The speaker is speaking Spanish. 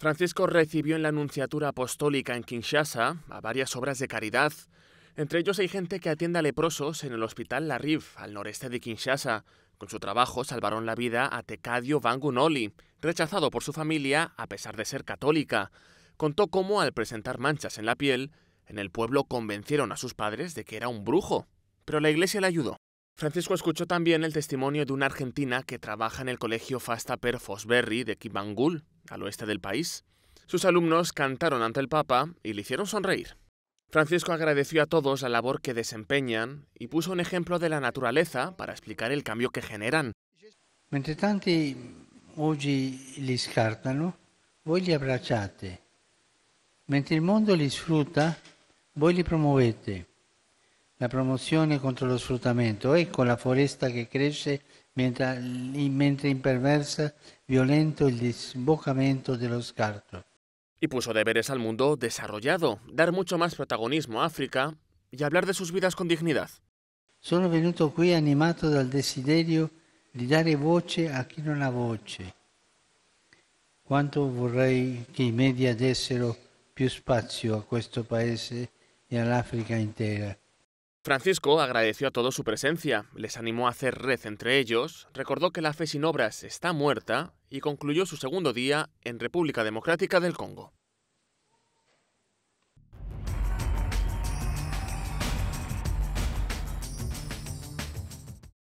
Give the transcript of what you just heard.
Francisco recibió en la anunciatura Apostólica en Kinshasa a varias obras de caridad. Entre ellos hay gente que atiende a leprosos en el Hospital La Rive, al noreste de Kinshasa. Con su trabajo salvaron la vida a Tecadio Bangunoli, rechazado por su familia a pesar de ser católica. Contó cómo, al presentar manchas en la piel, en el pueblo convencieron a sus padres de que era un brujo, pero la iglesia le ayudó. Francisco escuchó también el testimonio de una argentina que trabaja en el colegio Fasta Per Fosberry de Kibangul, al oeste del país, sus alumnos cantaron ante el Papa y le hicieron sonreír. Francisco agradeció a todos la labor que desempeñan y puso un ejemplo de la naturaleza para explicar el cambio que generan. Mentre tanti oggi li scartano, voi li abbracciate. Mentre il mondo li sfrutta, voi li promuovete la promozione contro lo sfruttamento. con la foresta que cresce mentre, mentre imperversa, violento il de los scarto. Y puso deberes al mundo desarrollado, dar mucho más protagonismo a África y hablar de sus vidas con dignidad. Sono venuto qui animato dal desiderio di dare voce a chi non ha voce. Quanto vorrei che i media dessero più spazio a questo paese e all'Africa intera. Francisco agradeció a todos su presencia, les animó a hacer red entre ellos, recordó que la fe sin obras está muerta y concluyó su segundo día en República Democrática del Congo.